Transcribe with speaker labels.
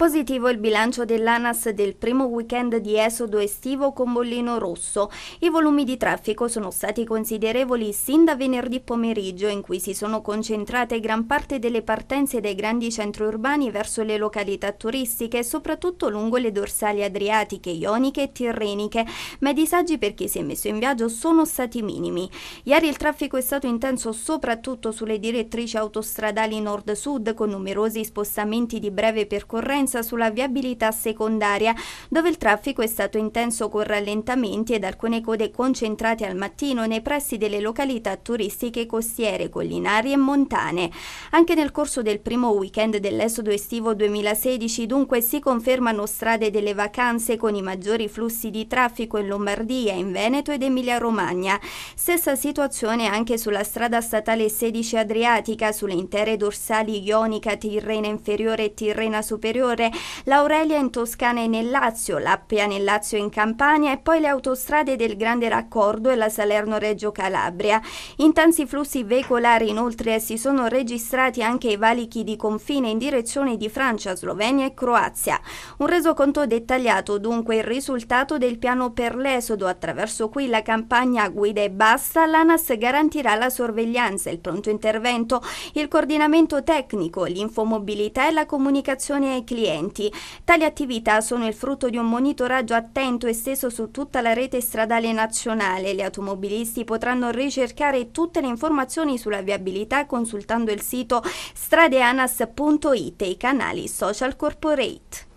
Speaker 1: Positivo il bilancio dell'ANAS del primo weekend di esodo estivo con bollino rosso. I volumi di traffico sono stati considerevoli sin da venerdì pomeriggio in cui si sono concentrate gran parte delle partenze dai grandi centri urbani verso le località turistiche, soprattutto lungo le dorsali adriatiche, ioniche e tirreniche, ma i disagi per chi si è messo in viaggio sono stati minimi. Ieri il traffico è stato intenso soprattutto sulle direttrici autostradali nord-sud con numerosi spostamenti di breve percorrenza conseguenza sulla viabilità secondaria, dove il traffico è stato intenso con rallentamenti ed alcune code concentrate al mattino nei pressi delle località turistiche costiere, collinari e montane. Anche nel corso del primo weekend dell'esodo estivo 2016 dunque si confermano strade delle vacanze con i maggiori flussi di traffico in Lombardia, in Veneto ed Emilia-Romagna. Stessa situazione anche sulla strada statale 16 Adriatica, sulle intere dorsali ionica, tirrena inferiore e tirrena superiore Azzurre, l'Aurelia in Toscana e nel Lazio, l'Appia nel Lazio in Campania e poi le autostrade del Grande Raccordo e la Salerno-Reggio Calabria. Intensi flussi veicolari inoltre si sono registrati anche i valichi di confine in direzione di Francia, Slovenia e Croazia. Un resoconto dettagliato dunque il risultato del piano per l'esodo attraverso cui la campagna guida e bassa, l'ANAS garantirà la sorveglianza, il pronto intervento, il coordinamento tecnico, l'infomobilità e la comunicazione ai clienti clienti. Tali attività sono il frutto di un monitoraggio attento esteso su tutta la rete stradale nazionale. Gli automobilisti potranno ricercare tutte le informazioni sulla viabilità consultando il sito stradeanas.it e i canali social corporate.